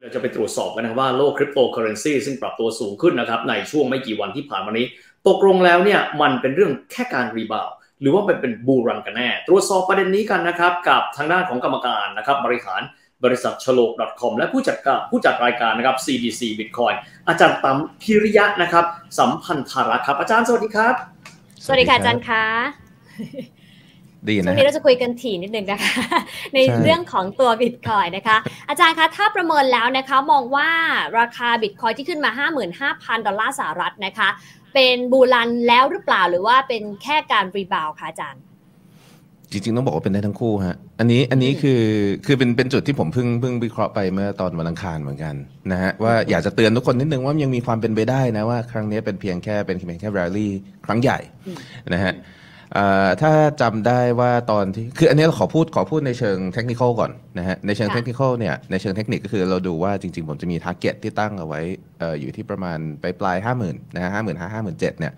เราจะไปตรวจสอบกันนะว่าโลกคริปโตเคอเรนซีซึ่งปรับตัวสูงขึ้นนะครับในช่วงไม่กี่วันที่ผ่านมานี้ ตกลงแล้วเนี่ยมันเป็นเรื่องแค่การรีบาวหรือว่าป็นเป็นบูรันกันแน่ ตรวจสอบประเด็นนี้กันนะครับกับทางด้านของกรรมการนะครับบริหารบริษัทชโลก .com และผู้จัดการผู้จัดรายการนะครับ CDC Bitcoin อาจารย์ตั้มพิริยะนะครับ สัมพันธารัครับ อาจารย์สวัสดีครับ สวัสดีค่ะอาจารย์ค่ะดีนะช่วงนี้เราจะคุยกันถี่นิดนึงนะคะ ในเรื่องของตัวบิตคอยนะคะ อาจารย์คะถ้าประเมินแล้วนะคะมองว่าราคาบิตคอยที่ขึ้นมา 55,000 ดอลลาร์สหรัฐนะคะ เป็นบูรันแล้วหรือเปล่าหรือว่าเป็นแค่การรีบาวคะอาจารย์ จริงๆ ต้องบอกว่าเป็นได้ทั้งคู่ฮะ อันนี้อันนี้คือคือเป็นเป็นจุดที่ผมเพิ่งเพิ่งวิเคราะห์ไปเมื่อตอนวันอังคารเหมือนกันนะฮะว่าอยากจะเตือนทุกคนนิดนึงว่ายังมีความเป็นไปได้นะว่าครั้งนี้เป็นเพียงแค่เป็นเพียงแค่แรลลี่ ครั้งใหญ่นะฮะถ้าจำได้ว่าตอนที่ คืออันนี้เราขอพูดขอพูดในเชิงเทคนิคก่อนนะฮะในเชิงเทคนิคเนี่ยในเชิงเทคนิคก็คือเราดูว่าจริงๆ ผมจะมีทาร์เก็ตที่ตั้งเอาไว้อยู่ที่ประมาณไปปลายห้าหมื่นนะฮะห้าหมื่นห้าห้าหมื่นเจ็ดเนี่ย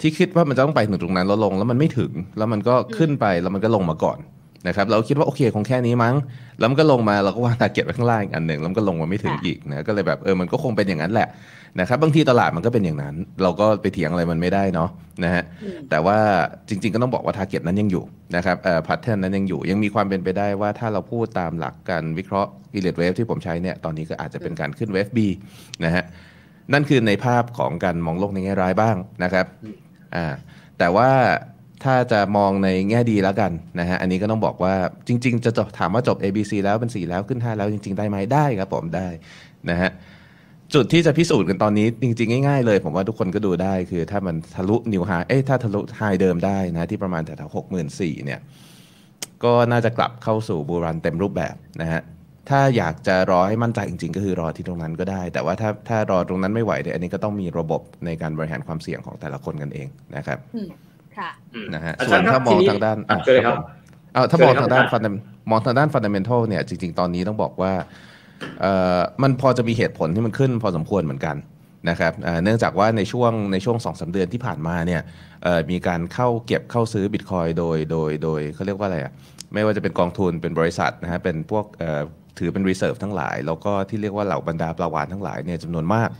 ที่คิดว่ามันจะต้องไปถึงตรงนั้นแล้วลงแล้วมันไม่ถึงแล้วมันก็ขึ้นไปแล้วมันก็ลงมาก่อนนะครับ เราคิดว่าโอเค คงแค่นี้มั้งแล้วมันก็ลงมาเราก็วางตาเก็ตไว้ข้างล่างอีกอันหนึ่งแล้วมันก็ลงมาไม่ถึงอีกนะก็เลยแบบเออมันก็คงเป็นอย่างนั้นแหละนะครับบางทีตลาดมันก็เป็นอย่างนั้น เราก็ไปเถียงอะไรมันไม่ได้เนาะนะฮะแต่ว่าจริง ๆ ก็ต้องบอกว่าทาร์เก็ตนั้นยังอยู่นะครับเอ่อพัรน์นั้นยังอยู่ยังมีความเป็นไปได้ว่าถ้าเราพูดตามหลักการวิเคราะห์อิเล็กเวฟที่ผมใช้เนี่ยตอนนี้ก็อาจจะเป็นการขึ้นเวฟบีนะฮะนั่นคือในภาพของการมองโลกในแง่ร้ายบ้างนะครับอ่า แต่ว่าถ้าจะมองในแง่ดีแล้วกันนะฮะ อันนี้ก็ต้องบอกว่าจริง ๆ จะจบถามว่าจบ A B C แล้วเป็น 4 แล้วขึ้น 5 แล้วจริง ๆได้ไหมได้ครับผม ได้นะฮะจุดที่จะพิสูจน์กันตอนนี้จริงๆ ง่าย ๆเลย ผมว่าทุกคนก็ดูได้ คือถ้ามันทะลุนิวไฮเอ้ถ้าทะลุไฮเดิมได้นะ ที่ประมาณแถวๆหกหมื่นสี่เนี่ยก็น่าจะกลับเข้าสู่บูรันเต็มรูปแบบนะฮะถ้าอยากจะรอให้มั่นใจจริง ๆ ก็คือรอที่ตรงนั้นก็ได้ แต่ว่าถ้าถ้ารอตรงนั้นไม่ไหวเนี่ยอันนี้ก็ต้องมีระบบในการบริหารความเสี่ยงของแต่ละคนกันเองนะครับนะฮะส่วนถ้ามองทางด้านอ่ะครับเอาถ้ามองทางด้านฟันมองทางด้านฟันเดเมนทัลเนี่ยจริงๆตอนนี้ต้องบอกว่าเอ่อมันพอจะมีเหตุผลที่มันขึ้นพอสมควรเหมือนกันนะครับเนื่องจากว่าในช่วงในช่วงสองสาเดือนที่ผ่านมาเนี่ยมีการเข้าเก็บเข้าซื้อบิตคอยโดยโดยโดยเขาเรียกว่าอะไรอ่ะไม่ว่าจะเป็นกองทุนเป็นบริษัทนะฮะเป็นพวกถือเป็นรีเซิร์ฟทั้งหลาย แล้วก็ที่เรียกว่าเหล่าบรรดาปลาวานทั้งหลายเนี่ยจำนวนมาก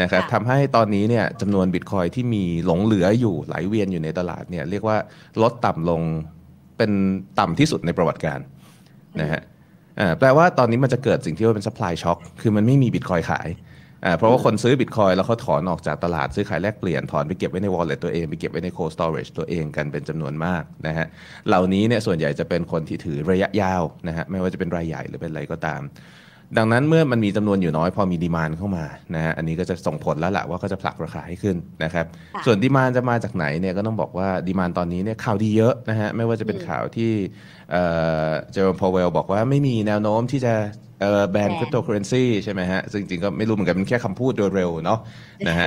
นะครับทำให้ตอนนี้เนี่ยจำนวนบิตคอยที่มีหลงเหลืออยู่ไหลเวียนอยู่ในตลาดเนี่ยเรียกว่าลดต่ำลงเป็นต่ำที่สุดในประวัติการนะฮะแปลว่าตอนนี้มันจะเกิดสิ่งที่ว่าเป็น supply shock คือมันไม่มีบิตคอยขาย เพราะว่าคนซื้อบิตคอยแล้วเขาถอนออกจากตลาด ซื้อขายแลกเปลี่ยนถอนไปเก็บไว้ใน wallet ตัวเอง ไปเก็บไว้ใน cold storage ตัวเองกันเป็นจำนวนมากนะฮะเหล่านี้เนี่ยส่วนใหญ่จะเป็นคนที่ถือระยะยาวนะฮะไม่ว่าจะเป็นรายใหญ่หรือเป็นอะไรก็ตามดังนั้นเมื่อมันมีจำนวนอยู่น้อยพอมีดีมานเข้ามานะฮะอันนี้ก็จะส่งผลแล้วแหละว่าก็จะผลักราคาให้ขึ้นนะครับ ส่วนดีมานจะมาจากไหนเนี่ยก็ต้องบอกว่าดีมานตอนนี้เนี่ยข่าวดีเยอะนะฮะไม่ว่าจะเป็นข่าวที่เจอร์พอเวลบอกว่าไม่มีแนวโน้มที่จะเออแบนคริปโตเคอเรนซีใช่ไหมฮะ ซึ่งจริงก็ไม่รู้เหมือนกันเป็นแค่คำพูดโดยเร็วเนาะนะฮะ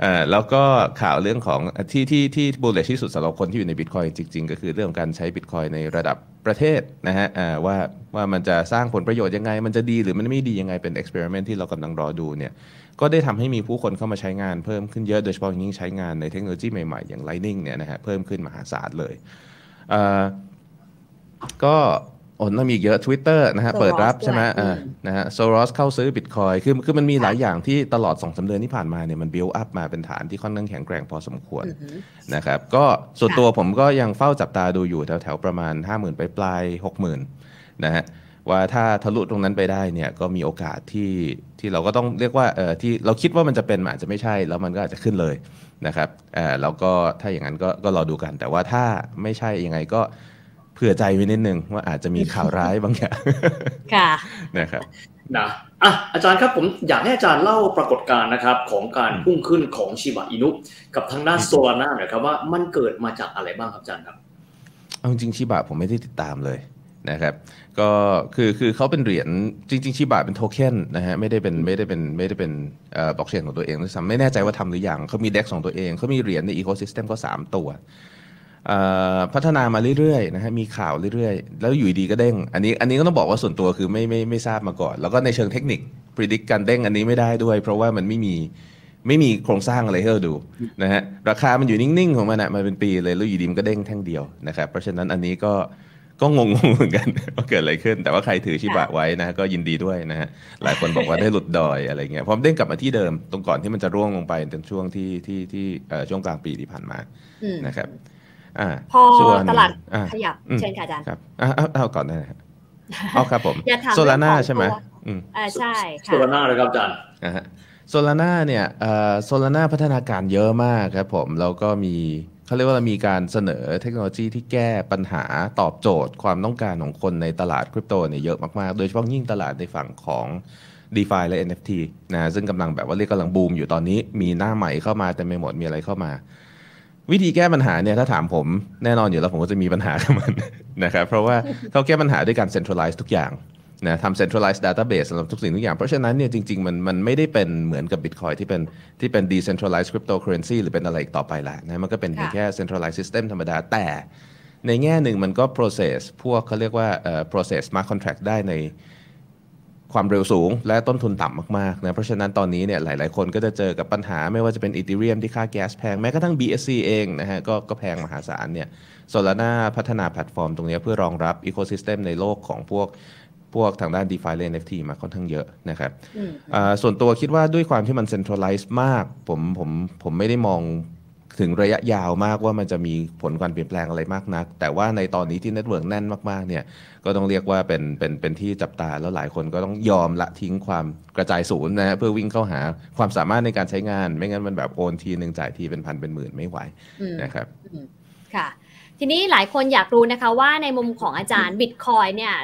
เออแล้วก็ข่าวเรื่องของที่ที่ที่บูลเลชที่สุดสำหรับคนที่อยู่ในบิตคอยจริง ๆ ก็คือเรื่องการใช้บิตคอยในระดับประเทศนะฮะว่าว่ามันจะสร้างผลประโยชน์ยังไงมันจะดีหรือมันไม่ดียังไงเป็นเอ็กซ์เพร์เมนที่เรากำลังรอดูเนี่ย ก็ได้ทำให้มีผู้คนเข้ามาใช้งาน เพิ่มขึ้นเยอะโดยเฉพาะยิ่งใช้งานในเทคโนโลยีใหม่ๆ อย่าง Lightning เนี่ยนะฮะเพิ่มขึ้นมหาศาลเลยก็โอ้ต้องมีเยอะ Twitter นะฮะเปิดรับใช่ไหมอ่า นะฮะโซลอสเข้าซื้อบิตคอยคือคือมันมีหลายอย่างที่ตลอด2อสาเดือนที่ผ่านมาเนี่ยมันบิลอัพมาเป็นฐานที่ค่อนข้างแข็งแกร่งพอสมควรนะครับก็ส่วนตัวผมก็ยังเฝ้าจับตาดูอยู่แถวแถวประมาณ 50,000ไปปลายหกหมื่นนะฮะว่าถ้าทะลุตรงนั้นไปได้เนี่ยก็มีโอกาสที่ที่เราก็ต้องเรียกว่าเออที่เราคิดว่ามันจะเป็นอาจจะไม่ใช่ แล้วมันก็อาจจะขึ้นเลยนะครับเออแล้วก็ถ้าอย่างนั้นก็ก็รอดูกัน แต่ว่าถ้าไม่ใช่ยังไงก็เผื่อใจไว้นิดนึงว่าอาจจะมีข่าวร้ายบางอย่าง ค่ะ นะครับนะอ่ะอาจารย์ครับ ผมอยากให้อาจารย์เล่าปรากฏการณ์นะครับของการพุ่งขึ้นของชิบะอินุกับทางด้านโซลาร่าหน่อยครับ ว่ามันเกิดมาจากอะไรบ้างครับอาจารย์ครับ เอาจริงชิบะผมไม่ได้ติดตามเลยนะครับ ก็คือคือเขาเป็นเหรียญ จริงๆ ชิบะเป็นโทเค็นนะฮะไม่ได้เป็นไม่ได้เป็นไม่ได้เป็นบล็อกเชนของตัวเองด้วยซ้ำไม่แน่ใจว่าทำหรือยังเขามีเด็กสองตัวเองเขามีเหรียญในอีโคซิสเต็มก็สามตัวพัฒนามาเรื่อย ๆ นะฮะมีข่าวเรื่อยๆ แล้วอยู่ดีก็เด้ง อันนี้อันนี้ก็ต้องบอกว่าส่วนตัวคือไม่ไม่ไม่ทราบมาก่อน แล้วก็ในเชิงเทคนิคพิจิตรการเด้งอันนี้ไม่ได้ด้วย เพราะว่ามันไม่มีไม่มีโครงสร้างอะไรให้เราดูนะฮะราคามันอยู่นิ่งๆของมันอะมันเป็นปีเลยแล้วอยู่ดีมันก็เด้งแท่งเดียวนะครับ เพราะฉะนั้นอันนี้ก็ก็งงๆเหมือนกันว่าเกิดอะไรขึ้น แต่ว่าใครถือชิบะไว้นะก็ยินดีด้วยนะฮะหลายคนบอกว่าได้หลุดดอยอะไรเงี้ยพร้อมเด้งกลับมาที่เดิมตรงก่อนที่มันจะร่วงลงไปในช่วงที่ที่ที่ช่วงกลางปีที่ผ่านมานะครับพอตลาดขยับเชิญค่ะอาจารย์ครับเอาก่อนนะครับเอาครับผม โซลาร่าใช่ไหมอ่าใช่ค่ะโซลาร่าเลยครับอาจารย์โซลาร่าเนี่ยโซลาร่าพัฒนาการเยอะมากครับผม แล้วก็มีเขาเรียกว่ามีการเสนอเทคโนโลยีที่แก้ปัญหาตอบโจทย์ความต้องการของคนในตลาดคริปโตเนี่ยเยอะมากๆ โดยเฉพาะยิ่งตลาดในฝั่งของ d e f าและ NFT นะซึ่งกำลังแบบว่าเรียกกำลังบูมอยู่ตอนนี้มีหน้าใหม่เข้ามาแต่ไม่หมดมีอะไรเข้ามาวิธีแก้ปัญหาเนี่ยถ้าถามผมแน่นอนอยู่แล้วผมก็จะมีปัญหากับมันนะครับเพราะว่าเขาแก้ปัญหาด้วยการเซ็นทรัลไลซ์ทุกอย่างนะทำ c e n t r a ล i z e d d a ตต้าเบสสำหรับทุกสิ่งทุกอย่าง เพราะฉะนั้นเนี่ยจริงๆมันมันไม่ได้เป็นเหมือนกับบิตคอยที่เป็นที่เป็นดีเซ็นทรัลไลซ์คริปโตเคอเรนซีหรือเป็นอะไรอีกต่อไปละนะมันก็เป็นแค่็นทรัลไลซ์ซิสเต็มธรรมดาแต่ ในแง่หนึ่งมันก็ process พวกเขาเรียกว่า process smart contract ได้ในความเร็วสูงและต้นทุนต่ำมากๆนะเพราะฉะนั้นตอนนี้เนี่ยหลาย ๆ คนก็จะเจอกับปัญหาไม่ว่าจะเป็นอีเทเรียมที่ค่าแก๊สแพงแม้กระทั่ง BSC เองนะฮะกก็แพงมหาศาลเนี่ยโซลาร่าพัฒนาแพลตฟอร์มตรงนี้เพื่อรองรับอีโคซิสเต็มในโลกของพวกพวกทางด้าน d e f i และ NFT มาค่อนข้างเยอะนะครับส่วนตัวคิดว่าด้วยความที่มันเซ็นทรัลไลซ์มากผมผมผมไม่ได้มองถึงระยะยาวมากว่ามันจะมีผลการเปลี่ยนแปลงอะไรมากนัก แต่ว่าในตอนนี้ที่เน็ตเวิร์กแน่นมาก ๆ เนี่ย ก็ต้องเรียกว่าเป็นเป็นเป็นที่จับตาแล้วหลายคนก็ต้องยอมละทิ้งความกระจายศูนย์นะฮะเพื่อวิ่งเข้าหาความสามารถในการใช้งาน ไม่งั้นมันแบบโอนทีหนึ่งจ่ายทีเป็นพันเป็นหมื่นไม่ไหวนะครับ ค่ะทีนี้หลายคนอยากรู้นะคะว่าในมุมของอาจารย์บิตคอยเนี่ย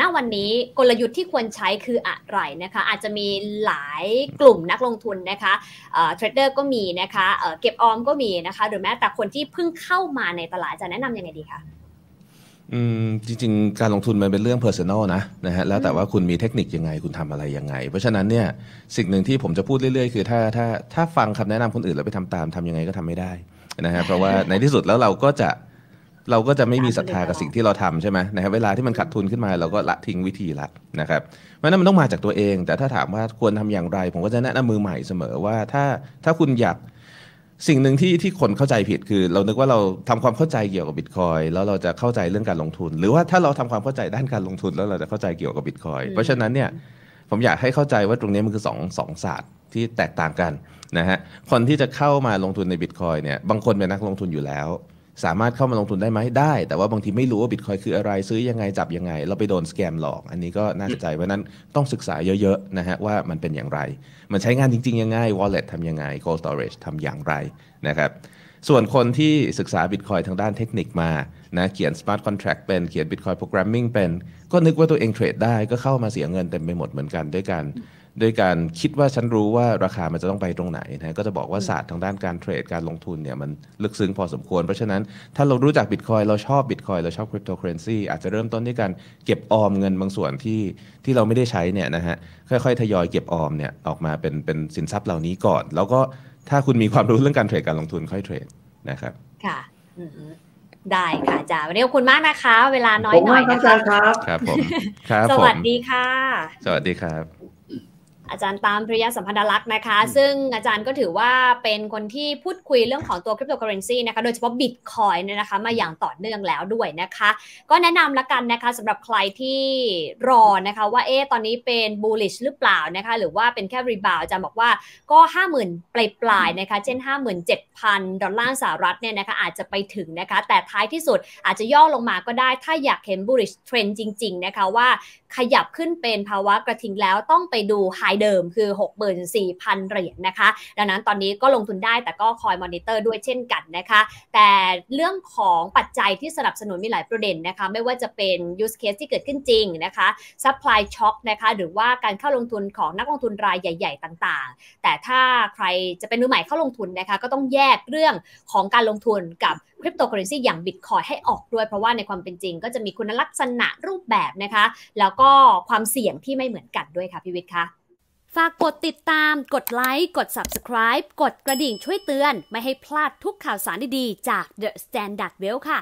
ณวันนี้กลยุทธ์ที่ควรใช้คืออะไรนะคะอาจจะมีหลายกลุ่มนักลงทุนนะคะเทรดเดอร์ก็มีนะคะเก็บออมก็มีนะคะหรือแม้แต่คนที่เพิ่งเข้ามาในตลาดจะแนะนำยังไงดีคะอืมจริง ๆ การลงทุนมันเป็นเรื่องเอร์ซันอลนะนะฮะแล้วแต่ว่าคุณมีเทคนิคยังไงคุณทำอะไรยังไง เพราะฉะนั้นเนี่ยสิ่งหนึ่งที่ผมจะพูดเรื่อย ๆ คือ ถ้าถ้าถ้าฟังคำแนะนำคนอื่นแล้วไปทำตามทำยังไงก็ทำไม่ได้นะฮะเพราะว่าในที่สุดแล้วเราก็จะเราก็จะไม่มีศรัทธากับสิ่งที่เราทำใช่ไหมนะครับเวลาที่มันขาดทุนขึ้นมาเราก็ละทิ้งวิธีละนะครับเพราะนั้นมันต้องมาจากตัวเอง แต่ถ้าถามว่าควรทำอย่างไร ผมก็จะแนะนำมือใหม่เสมอว่าถ้าถ้าคุณอยากสิ่งหนึ่งที่ที่คนเข้าใจผิดคือ เรานึกว่าเราทำความเข้าใจเกี่ยวกับบิตคอยแล้วเราจะเข้าใจเรื่องการลงทุน หรือว่าถ้าเราทำความเข้าใจด้านการลงทุน แล้วเราจะเข้าใจเกี่ยวกับบิตคอยเพราะฉะนั้นเนี่ยผมอยากให้เข้าใจว่าตรงนี้มันคือสองสองศาสตร์ ที่แตกต่างกันนะฮะคนที่จะเข้ามาลงทุนในบิตคอยเนี่ยบางคนเป็นนักลงทุนอยู่แล้วสามารถเข้ามาลงทุนได้ไหมได้แต่ว่าบางทีไม่รู้ว่าบิตคอยคืออะไรซื้อยังไงจับยังไงเราไปโดนสแกมหลอก อันนี้ก็น่าสนใจเพราะนั้นต้องศึกษาเยอะๆนะฮะว่ามันเป็นอย่างไร มันใช้งานจริงๆยังไง wallet ทำยังไง cold storage ทำอย่างไรนะครับส่วนคนที่ศึกษาบิตคอยทางด้านเทคนิคมานะเขียน smart contract เป็นเขียน bitcoin programming เป็นก็นึกว่าตัวเองเทรดได้ก็เข้ามาเสียเงินเต็มไปหมดเหมือนกันด้วยกันด้วยการคิดว่าฉันรู้ว่าราคามันจะต้องไปตรงไหนนะก็จะบอกว่าศาสตร์ทางด้านการเทรดการลงทุนเนี่ยมันลึกซึ้งพอสมควร เพราะฉะนั้นถ้าเรารู้จักบิตคอยเราชอบบิตคอยเราชอบคริปโตเคอเรนซีอาจจะเริ่มต้นด้วยการเก็บออมเงินบางส่วนที่ที่เราไม่ได้ใช้เนี่ยนะฮะค่อยๆ ทยอยเก็บออมเนี่ยออกมาเป็นเป็นสินทรัพย์เหล่านี้ก่อน แล้วก็ถ้าคุณมีความรู้เรื่องการเทรดการลงทุนค่อยเทรดนะครับค่ะได้ค่ะจ้าวันนี้ขอบคุณมากนะคะ เวลาน้อยหน่อยนะคะครับผมสวัสดีค่ะ สวัสดีครับอาจารย์ตามปริยาสัมพันธลักษณ์นะคะซึ่งอาจารย์ก็ถือว่าเป็นคนที่พูดคุยเรื่องของตัวคริปโตเคอเรนซีนะคะโดยเฉพาะบิตคอยเนี่ยนะคะมาอย่างต่อเนื่องแล้วด้วยนะคะก็แนะนำละกันนะคะสำหรับใครที่รอนะคะว่าเอ๊ะตอนนี้เป็นบูลลิชหรือเปล่านะคะหรือว่าเป็นแค่รีบาวอาจารย์บอกว่าก็ 50,000 ปลายปลายนะคะเช่น 57,000 ดอลลาร์สหรัฐเนี่ยนะคะอาจจะไปถึงนะคะแต่ท้ายที่สุดอาจจะย่อลงมาก็ได้ถ้าอยากเห็นบูลลิชเทรนจริงๆนะคะว่า ขยับขึ้นเป็นภาวะกระทิงแล้วต้องไปดูไฮเดิม คือ 64,000เหรียญนนะคะ ดังนั้นตอนนี้ก็ลงทุนได้แต่ก็คอยมอนิเตอร์ด้วยเช่นกันนะคะ แต่เรื่องของปัจจัยที่สนับสนุนมีหลายประเด็นนะคะ ไม่ว่าจะเป็นยูสเคสที่เกิดขึ้นจริงนะคะซัพพลายช็อคนะคะ หรือว่าการเข้าลงทุนของนักลงทุนรายใหญ่ ๆต่าง ๆ แต่ถ้าใครจะเป็นมือใหม่เข้าลงทุนนะคะก็ต้องแยกเรื่องของการลงทุนกับคริปโตเคอเรนซีอย่างบิตคอยให้ออกด้วย เพราะว่าในความเป็นจริงก็จะมีคุณลักษณะรูปแบบนะคะ แล้วก็ความเสี่ยงที่ไม่เหมือนกันด้วยค่ะพิวิทย์คะฝากกดติดตาม กดไลค์ กด Subscribe กดกระดิ่งช่วยเตือนไม่ให้พลาดทุกข่าวสารดีๆจาก The Standard Well ค่ะ